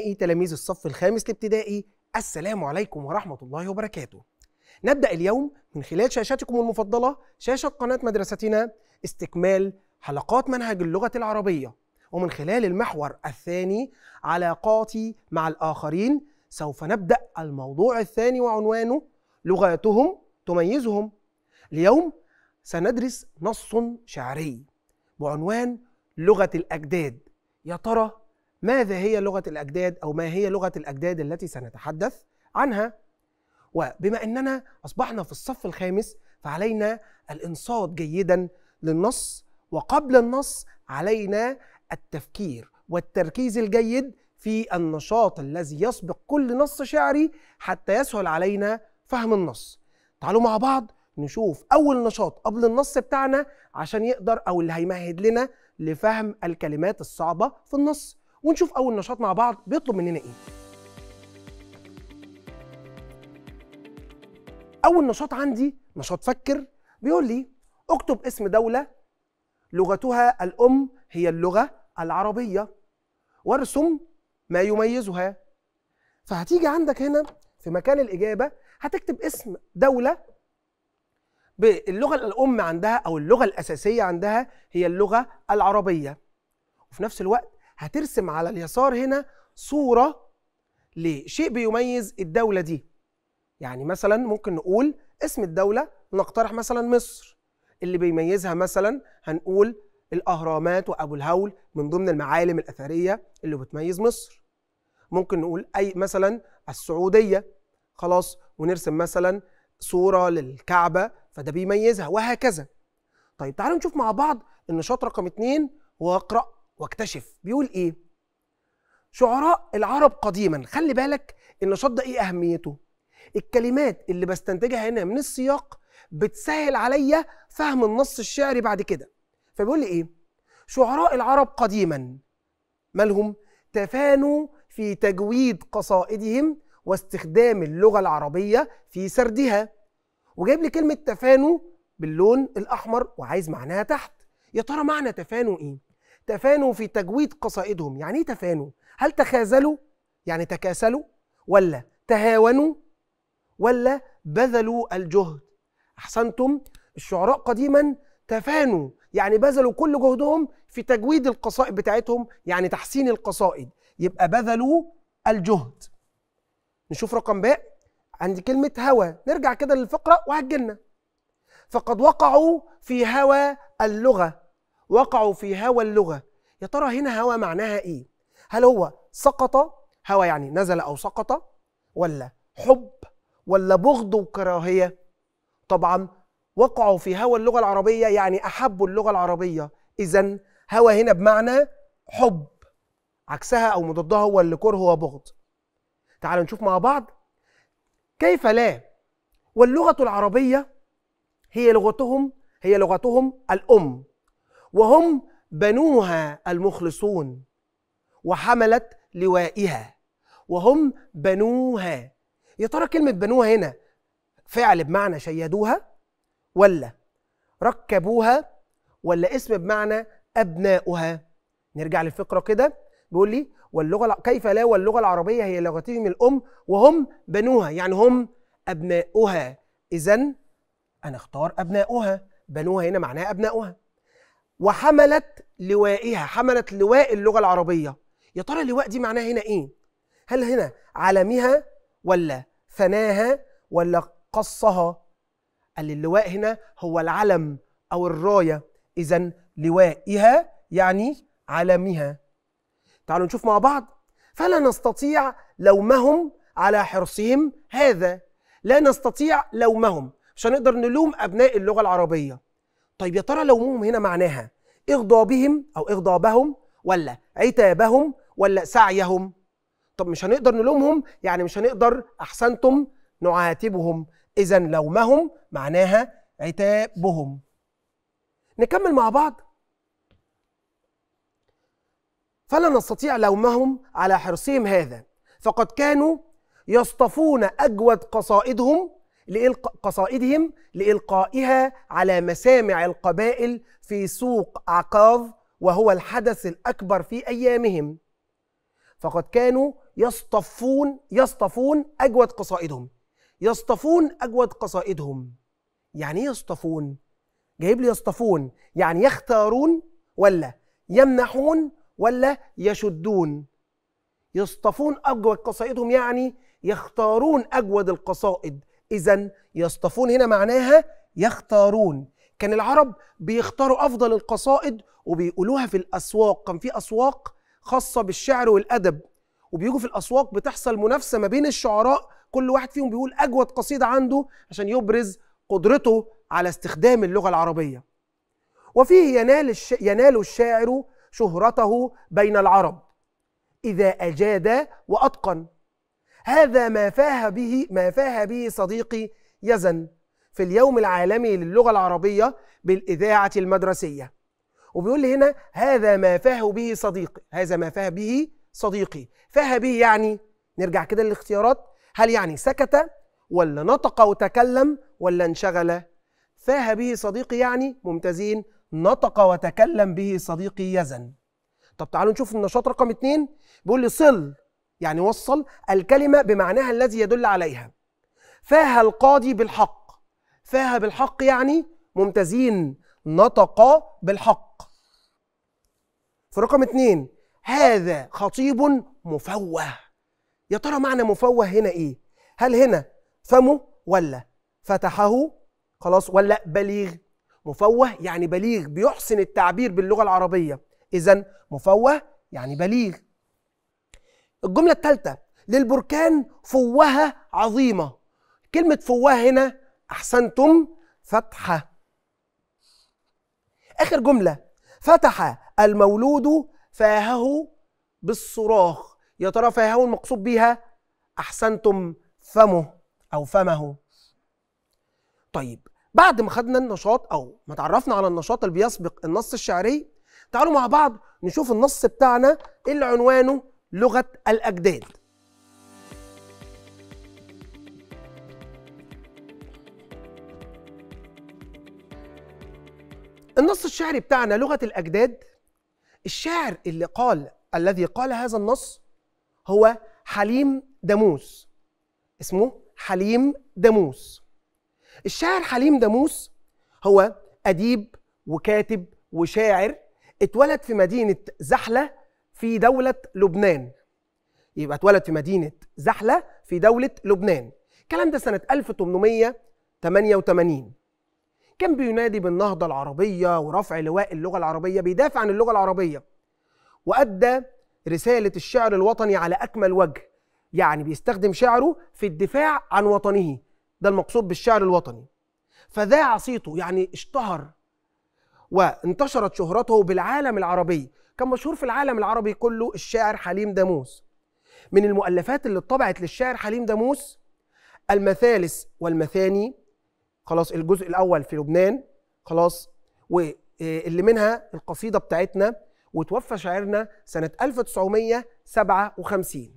أبنائي تلاميذ الصف الخامس الابتدائي السلام عليكم ورحمة الله وبركاته نبدأ اليوم من خلال شاشتكم المفضلة شاشة قناة مدرستنا استكمال حلقات منهج اللغة العربية ومن خلال المحور الثاني علاقاتي مع الآخرين سوف نبدأ الموضوع الثاني وعنوانه لغاتهم تميزهم اليوم سندرس نص شعري بعنوان لغة الأجداد يا ترى ماذا هي لغه الاجداد او ما هي لغه الاجداد التي سنتحدث عنها وبما اننا اصبحنا في الصف الخامس فعلينا الانصات جيدا للنص وقبل النص علينا التفكير والتركيز الجيد في النشاط الذي يسبق كل نص شعري حتى يسهل علينا فهم النص تعالوا مع بعض نشوف اول نشاط قبل النص بتاعنا عشان يقدر او اللي هيمهد لنا لفهم الكلمات الصعبه في النص ونشوف اول نشاط مع بعض بيطلب مننا ايه اول نشاط عندي نشاط فكر بيقول لي اكتب اسم دوله لغتها الام هي اللغه العربيه وارسم ما يميزها فهتيجي عندك هنا في مكان الاجابه هتكتب اسم دوله باللغه الام عندها او اللغه الاساسيه عندها هي اللغه العربيه وفي نفس الوقت هترسم على اليسار هنا صورة لشيء بيميز الدولة دي يعني مثلا ممكن نقول اسم الدولة نقترح مثلا مصر اللي بيميزها مثلا هنقول الأهرامات وأبو الهول من ضمن المعالم الأثرية اللي بتميز مصر ممكن نقول أي مثلا السعودية خلاص ونرسم مثلا صورة للكعبة فده بيميزها وهكذا طيب تعالوا نشوف مع بعض النشاط رقم اتنين واقرأ واكتشف بيقول ايه شعراء العرب قديما خلي بالك النشاط ده ايه اهميته الكلمات اللي بستنتجها هنا من السياق بتسهل عليا فهم النص الشعري بعد كده فبيقول لي ايه شعراء العرب قديما مالهم تفانوا في تجويد قصائدهم واستخدام اللغه العربيه في سردها وجايب لي كلمه تفانوا باللون الاحمر وعايز معناها تحت يا ترى معنى تفانوا ايه تفانوا في تجويد قصائدهم يعني ايه تفانوا هل تخاذلوا يعني تكاسلوا ولا تهاونوا ولا بذلوا الجهد احسنتم الشعراء قديما تفانوا يعني بذلوا كل جهدهم في تجويد القصائد بتاعتهم يعني تحسين القصائد يبقى بذلوا الجهد نشوف رقم باء عند كلمة هوى نرجع كده للفقرة وهتجيلنا فقد وقعوا في هوى اللغة وقعوا في هوى اللغة يا ترى هنا هوى معناها إيه؟ هل هو سقط هوى يعني نزل أو سقط ولا حب ولا بغض وكراهية طبعا وقعوا في هوى اللغة العربية يعني أحبوا اللغة العربية إذا هوى هنا بمعنى حب عكسها أو مضادها هو اللي كره وبغض تعالوا نشوف مع بعض كيف لا واللغة العربية هي لغتهم هي لغتهم الأم وهم بنوها المخلصون وحملت لوائها وهم بنوها يا ترى كلمة بنوها هنا فعل بمعنى شيدوها ولا ركبوها ولا اسم بمعنى أبناؤها نرجع للفقرة كده بيقول لي واللغة كيف لا واللغة العربية هي لغتهم الأم وهم بنوها يعني هم أبناؤها إذا أنا أختار أبناؤها بنوها هنا معناها أبناؤها وحملت لوائها حملت لواء اللغة العربية يا ترى اللواء دي معناها هنا إيه؟ هل هنا علمها ولا فناها ولا قصها؟ قال اللواء هنا هو العلم أو الراية إذا لوائها يعني علمها تعالوا نشوف مع بعض فلا نستطيع لومهم على حرصهم هذا لا نستطيع لومهم مش هنقدر نلوم أبناء اللغة العربية طيب يا ترى لومهم هنا معناها اغضابهم او اغضابهم ولا عتابهم ولا سعيهم طب مش هنقدر نلومهم يعني مش هنقدر احسنتم نعاتبهم اذا لومهم معناها عتابهم نكمل مع بعض فلا نستطيع لومهم على حرصهم هذا فقد كانوا يصطفون اجود قصائدهم لإلقاء قصائدهم لإلقائها على مسامع القبائل في سوق عكاظ وهو الحدث الأكبر في أيامهم فقد كانوا يصطفون يصطفون أجود قصائدهم يصطفون أجود قصائدهم يعني ايه يصطفون؟ جايب لي يصطفون يعني يختارون ولا يمنحون ولا يشدون يصطفون أجود قصائدهم يعني يختارون أجود القصائد إذا يصطفون هنا معناها يختارون كان العرب بيختاروا أفضل القصائد وبيقولوها في الأسواق كان في أسواق خاصة بالشعر والأدب وبيجوا في الأسواق بتحصل منافسة ما بين الشعراء كل واحد فيهم بيقول أجود قصيدة عنده عشان يبرز قدرته على استخدام اللغة العربية وفيه ينال, الش... ينال الشاعر شهرته بين العرب إذا أجاد وأتقن هذا ما فاه به ما فاه به صديقي يزن في اليوم العالمي للغة العربية بالإذاعة المدرسية وبيقول لي هنا هذا ما فاه به صديقي هذا ما فاه به صديقي فاه به يعني نرجع كده للاختيارات هل يعني سكت ولا نطق وتكلم ولا انشغل فاه به صديقي يعني ممتازين نطق وتكلم به صديقي يزن طب تعالوا نشوف النشاط رقم اتنين بيقول لي صل يعني وصل الكلمة بمعناها الذي يدل عليها فاها القاضي بالحق فاها بالحق يعني ممتازين نطق بالحق في رقم اثنين هذا خطيب مفوه يا ترى معنى مفوه هنا ايه هل هنا فمه ولا فتحه خلاص ولا بليغ مفوه يعني بليغ بيحسن التعبير باللغة العربية إذا مفوه يعني بليغ الجملة الثالثة للبركان فوهة عظيمة كلمة فوهة هنا أحسنتم فتحة آخر جملة فتح المولود فاهه بالصراخ يا ترى فاهه المقصود بيها أحسنتم فمه أو فمه طيب بعد ما خدنا النشاط أو ما تعرفنا على النشاط اللي بيسبق النص الشعري تعالوا مع بعض نشوف النص بتاعنا إيه اللي عنوانه لغة الأجداد النص الشعري بتاعنا لغة الأجداد الشاعر اللي قال الذي قال هذا النص هو حليم داموس اسمه حليم داموس الشاعر حليم داموس هو أديب وكاتب وشاعر اتولد في مدينة زحلة في دولة لبنان يبقى اتولد في مدينة زحلة في دولة لبنان الكلام ده سنة 1888 كان بينادي بالنهضة العربية ورفع لواء اللغة العربية بيدافع عن اللغة العربية وأدى رسالة الشعر الوطني على أكمل وجه يعني بيستخدم شعره في الدفاع عن وطنه ده المقصود بالشعر الوطني فذاع صيته يعني اشتهر وانتشرت شهرته بالعالم العربي كان مشهور في العالم العربي كله الشاعر حليم داموس من المؤلفات اللي اتطبعت للشاعر حليم داموس المثالث والمثاني خلاص الجزء الاول في لبنان خلاص واللي آه، منها القصيده بتاعتنا وتوفى شاعرنا سنه 1957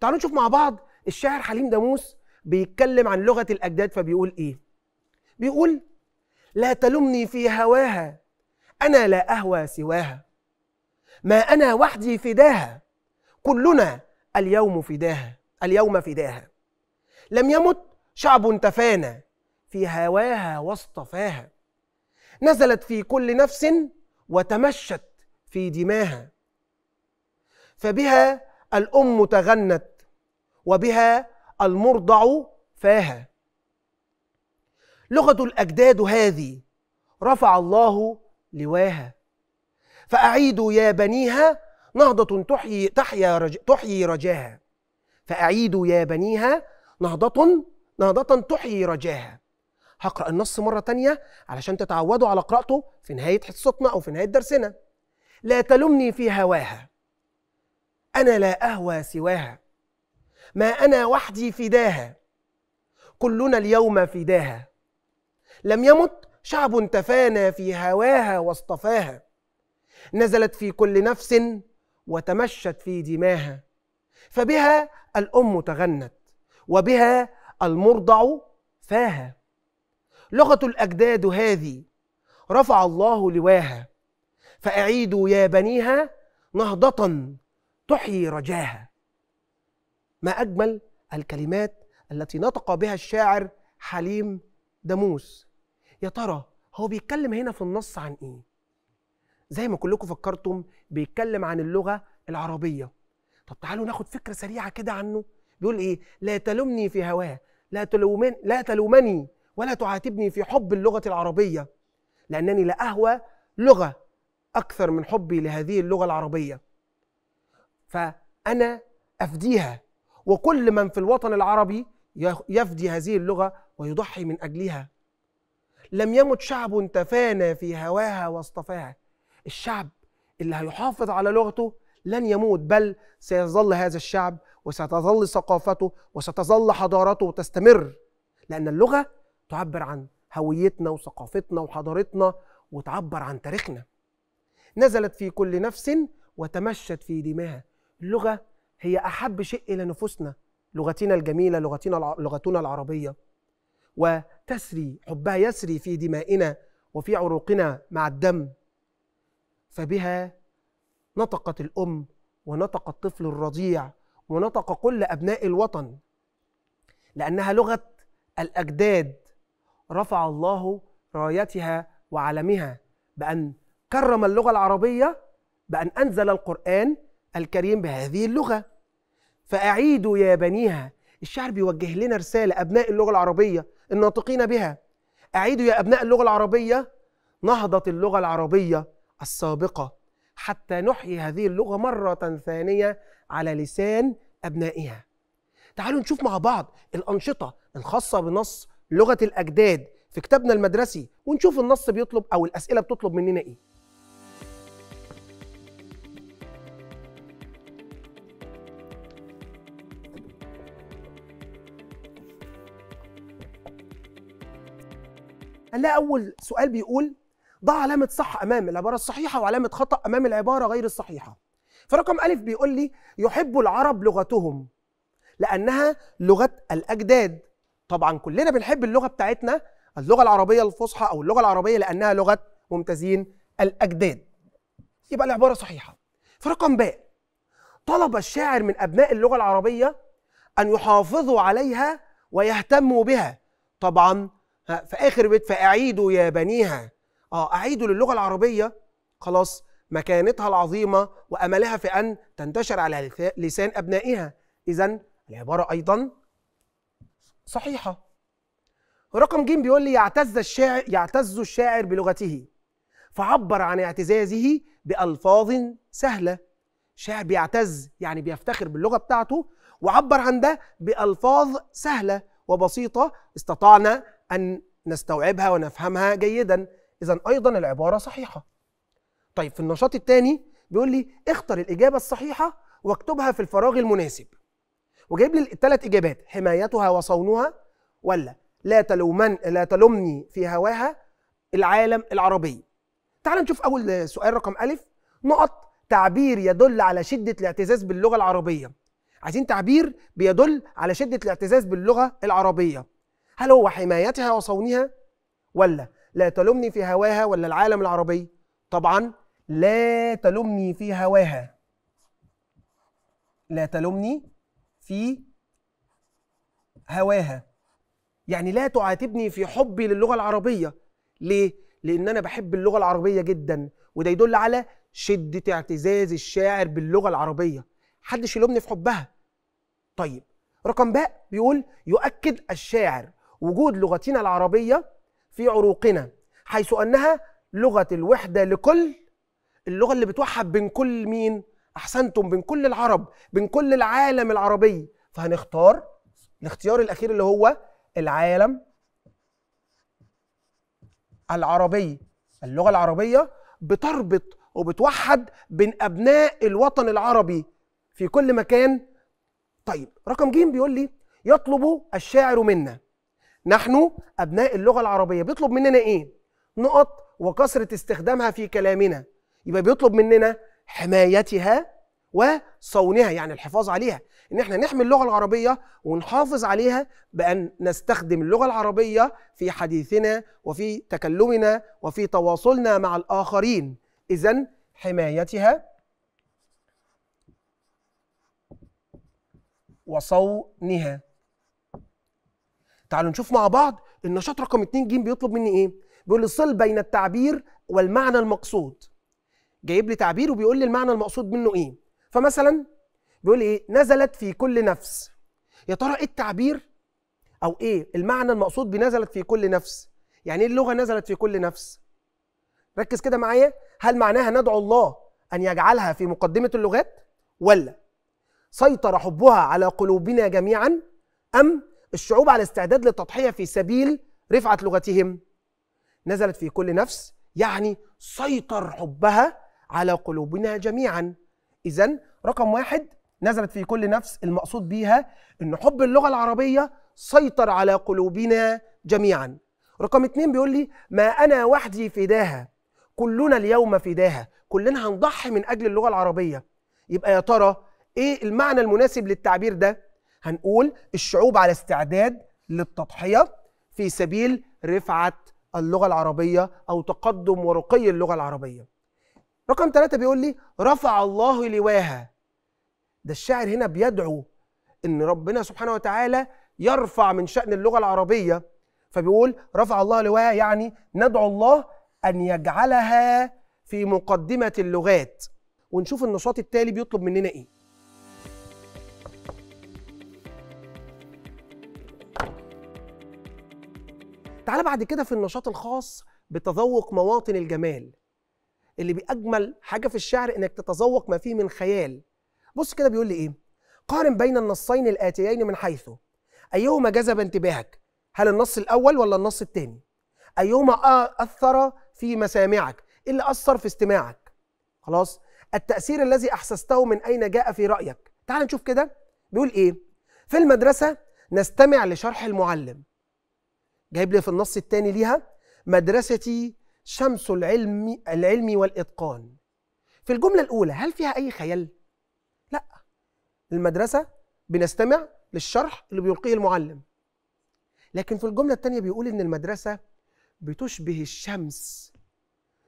تعالوا نشوف مع بعض الشاعر حليم داموس بيتكلم عن لغه الاجداد فبيقول ايه بيقول لا تلمني في هواها انا لا اهوى سواها ما أنا وحدي فداها كلنا اليوم فداها اليوم فداها لم يمت شعب تفانى في هواها واصطفاها نزلت في كل نفس وتمشت في دماها فبها الأم تغنت وبها المرضع فاها لغة الأجداد هذه رفع الله لواها فأعيدوا يا بنيها نهضة تحيي, تحيا رج تحيي رجاها فأعيدوا يا بنيها نهضة نهضة تحيي رجاها هقرأ النص مرة تانية علشان تتعودوا على قراءته في نهاية حصتنا أو في نهاية درسنا لا تلمني في هواها أنا لا أهوى سواها ما أنا وحدي فداها كلنا اليوم فداها لم يمت شعب تفانى في هواها واصطفاها نزلت في كل نفس وتمشت في دماها فبها الام تغنت وبها المرضع فاها لغه الاجداد هذه رفع الله لواها فاعيدوا يا بنيها نهضه تحيي رجاها ما اجمل الكلمات التي نطق بها الشاعر حليم داموس يا ترى هو بيتكلم هنا في النص عن ايه زي ما كلكم فكرتم بيتكلم عن اللغه العربيه طب تعالوا ناخد فكره سريعه كده عنه بيقول ايه لا تلومني في هواه لا تلومن لا تلومني ولا تعاتبني في حب اللغه العربيه لانني لا اهوى لغه اكثر من حبي لهذه اللغه العربيه فانا افديها وكل من في الوطن العربي يفدي هذه اللغه ويضحي من اجلها لم يمت شعب تفانى في هواها واصطفاها الشعب اللي هيحافظ على لغته لن يموت بل سيظل هذا الشعب وستظل ثقافته وستظل حضارته وتستمر لأن اللغة تعبر عن هويتنا وثقافتنا وحضارتنا وتعبر عن تاريخنا نزلت في كل نفس وتمشت في دماها اللغة هي أحب شيء إلى نفوسنا لغتنا الجميلة لغتنا لغتنا العربية وتسري حبها يسري في دمائنا وفي عروقنا مع الدم فبها نطقت الأم ونطق الطفل الرضيع ونطق كل أبناء الوطن لأنها لغة الأجداد رفع الله رايتها وعلمها بأن كرم اللغة العربية بأن أنزل القرآن الكريم بهذه اللغة فأعيدوا يا بنيها الشعر بيوجه لنا رسالة أبناء اللغة العربية الناطقين بها أعيدوا يا أبناء اللغة العربية نهضة اللغة العربية السابقة حتى نحيي هذه اللغة مرة ثانية على لسان أبنائها تعالوا نشوف مع بعض الأنشطة الخاصة بنص لغة الأجداد في كتابنا المدرسي ونشوف النص بيطلب أو الأسئلة بتطلب مننا إيه هنلاقي أول سؤال بيقول ضع علامه صح امام العباره الصحيحه وعلامه خطا امام العباره غير الصحيحه فرقم ألف بيقول لي يحب العرب لغتهم لأنها لغة الأجداد طبعا كلنا بنحب اللغة بتاعتنا اللغة العربية الفصحى أو اللغة العربية لأنها لغة ممتازين الأجداد يبقى العبارة صحيحة فرقم باء طلب الشاعر من أبناء اللغة العربية أن يحافظوا عليها ويهتموا بها طبعا في آخر بيت فأعيدوا يا بنيها اه اعيده للغه العربيه خلاص مكانتها العظيمه واملها في ان تنتشر على لسان ابنائها اذا العباره ايضا صحيحه رقم ج بيقول لي يعتز الشاعر يعتز الشاعر بلغته فعبر عن اعتزازه بالفاظ سهله شاعر بيعتز يعني بيفتخر باللغه بتاعته وعبر عن ده بالفاظ سهله وبسيطه استطعنا ان نستوعبها ونفهمها جيدا اذا ايضا العباره صحيحه طيب في النشاط الثاني بيقول لي اختر الاجابه الصحيحه واكتبها في الفراغ المناسب وجايب لي الثلاث اجابات حمايتها وصونها ولا لا تلومن لا تلومني في هواها العالم العربي تعال نشوف اول سؤال رقم ألف نقط تعبير يدل على شده الاعتزاز باللغه العربيه عايزين تعبير بيدل على شده الاعتزاز باللغه العربيه هل هو حمايتها وصونها ولا لا تلومني في هواها ولا العالم العربي طبعا لا تلومني في هواها لا تلومني في هواها يعني لا تعاتبني في حبي للغة العربية ليه؟ لأن أنا بحب اللغة العربية جدا وده يدل على شدة اعتزاز الشاعر باللغة العربية محدش يلومني في حبها طيب رقم باء بيقول يؤكد الشاعر وجود لغتنا العربية في عروقنا حيث انها لغه الوحده لكل اللغه اللي بتوحد بين كل مين احسنتم بين كل العرب بين كل العالم العربي فهنختار الاختيار الاخير اللي هو العالم العربي اللغه العربيه بتربط وبتوحد بين ابناء الوطن العربي في كل مكان طيب رقم جيم بيقول لي يطلب الشاعر منا نحن أبناء اللغة العربية بيطلب مننا إيه؟ نقط وكثرة استخدامها في كلامنا يبقى بيطلب مننا حمايتها وصونها يعني الحفاظ عليها ان احنا نحمي اللغه العربيه ونحافظ عليها بان نستخدم اللغه العربيه في حديثنا وفي تكلمنا وفي تواصلنا مع الاخرين اذا حمايتها وصونها تعالوا نشوف مع بعض النشاط رقم 2 ج بيطلب مني ايه بيقول لي صل بين التعبير والمعنى المقصود جايب لي تعبير وبيقول لي المعنى المقصود منه ايه فمثلا بيقول لي ايه نزلت في كل نفس يا ترى ايه التعبير او ايه المعنى المقصود بنزلت في كل نفس يعني ايه اللغه نزلت في كل نفس ركز كده معايا هل معناها ندعو الله ان يجعلها في مقدمه اللغات ولا سيطر حبها على قلوبنا جميعا ام الشعوب على استعداد للتضحية في سبيل رفعة لغتهم نزلت في كل نفس يعني سيطر حبها على قلوبنا جميعا إذا رقم واحد نزلت في كل نفس المقصود بيها أن حب اللغة العربية سيطر على قلوبنا جميعا رقم اتنين بيقول لي ما أنا وحدي فداها كلنا اليوم فداها كلنا هنضحي من أجل اللغة العربية يبقى يا ترى إيه المعنى المناسب للتعبير ده هنقول الشعوب على استعداد للتضحية في سبيل رفعة اللغة العربية أو تقدم ورقي اللغة العربية رقم ثلاثة بيقول لي رفع الله لواها ده الشاعر هنا بيدعو ان ربنا سبحانه وتعالى يرفع من شأن اللغة العربية فبيقول رفع الله لواها يعني ندعو الله أن يجعلها في مقدمة اللغات ونشوف النشاط التالي بيطلب مننا إيه تعال بعد كده في النشاط الخاص بتذوق مواطن الجمال اللي بأجمل حاجة في الشعر إنك تتذوق ما فيه من خيال بص كده بيقول لي إيه قارن بين النصين الآتيين من حيث أيهما جذب انتباهك هل النص الأول ولا النص الثاني أيهما أثر في مسامعك إيه اللي أثر في استماعك خلاص التأثير الذي أحسسته من أين جاء في رأيك تعال نشوف كده بيقول إيه في المدرسة نستمع لشرح المعلم جايب لي في النص الثاني ليها مدرستي شمس العلم العلم والاتقان في الجمله الاولى هل فيها اي خيال لا المدرسه بنستمع للشرح اللي بيلقيه المعلم لكن في الجمله الثانيه بيقول ان المدرسه بتشبه الشمس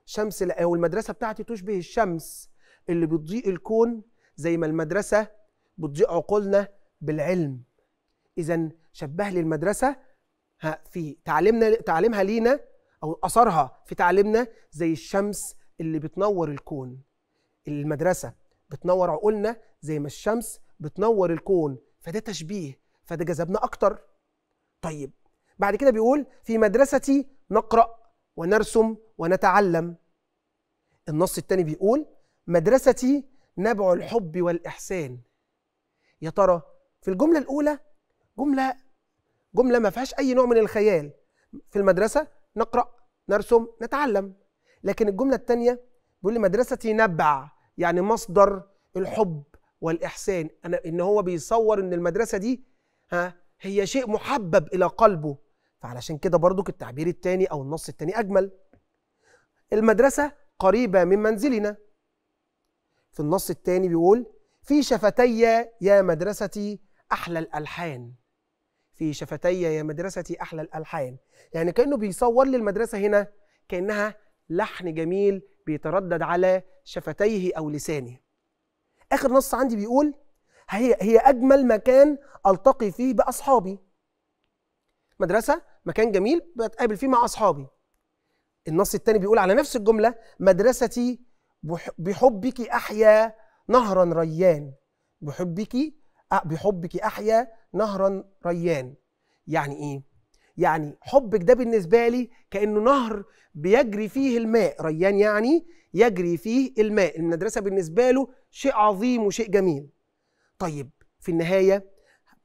شمس او المدرسه بتاعتي تشبه الشمس اللي بتضيء الكون زي ما المدرسه بتضيء عقولنا بالعلم اذا شبه لي المدرسه في تعليمنا تعليمها لينا او اثرها في تعليمنا زي الشمس اللي بتنور الكون المدرسه بتنور عقولنا زي ما الشمس بتنور الكون فده تشبيه فده جذبنا اكتر طيب بعد كده بيقول في مدرستي نقرا ونرسم ونتعلم النص التاني بيقول مدرستي نبع الحب والاحسان يا ترى في الجمله الاولى جمله جملة ما فيهاش أي نوع من الخيال في المدرسة نقرأ نرسم نتعلم لكن الجملة الثانية بيقول لي مدرستي نبع يعني مصدر الحب والإحسان أنا إن هو بيصور إن المدرسة دي ها هي شيء محبب إلى قلبه فعلشان كده برضك التعبير الثاني أو النص الثاني أجمل المدرسة قريبة من منزلنا في النص الثاني بيقول في شفتي يا مدرستي أحلى الألحان في شفتي يا مدرستي احلى الالحان يعني كانه بيصور لي المدرسه هنا كانها لحن جميل بيتردد على شفتيه او لسانه اخر نص عندي بيقول هي هي اجمل مكان التقي فيه باصحابي مدرسه مكان جميل بتقابل فيه مع اصحابي النص الثاني بيقول على نفس الجمله مدرستي بحبك احيا نهرا ريان بحبك بحبك احيا نهرا ريان يعني ايه يعني حبك ده بالنسبه لي كانه نهر بيجري فيه الماء ريان يعني يجري فيه الماء المدرسه بالنسبه له شيء عظيم وشيء جميل طيب في النهايه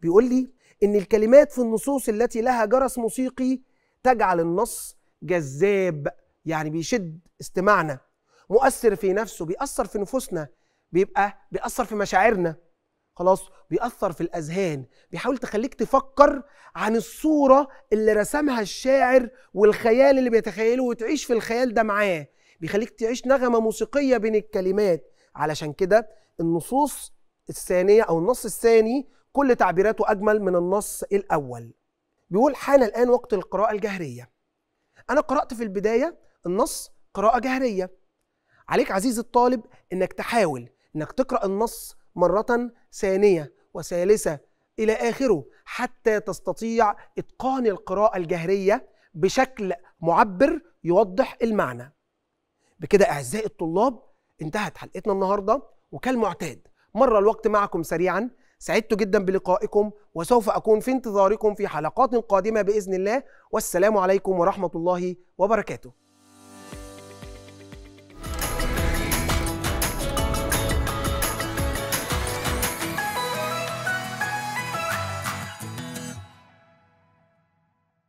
بيقول لي ان الكلمات في النصوص التي لها جرس موسيقي تجعل النص جذاب يعني بيشد استماعنا مؤثر في نفسه بيأثر في نفوسنا بيبقى بيأثر في مشاعرنا خلاص بيأثر في الأذهان بيحاول تخليك تفكر عن الصورة اللي رسمها الشاعر والخيال اللي بيتخيله وتعيش في الخيال ده معاه بيخليك تعيش نغمة موسيقية بين الكلمات علشان كده النصوص الثانية أو النص الثاني كل تعبيراته أجمل من النص الأول بيقول حان الآن وقت القراءة الجهرية أنا قرأت في البداية النص قراءة جهرية عليك عزيزي الطالب إنك تحاول إنك تقرأ النص مرة ثانية وثالثة إلى آخره حتى تستطيع إتقان القراءة الجهرية بشكل معبر يوضح المعنى بكده أعزائي الطلاب انتهت حلقتنا النهاردة وكالمعتاد مر الوقت معكم سريعا سعدت جدا بلقائكم وسوف أكون في انتظاركم في حلقات قادمة بإذن الله والسلام عليكم ورحمة الله وبركاته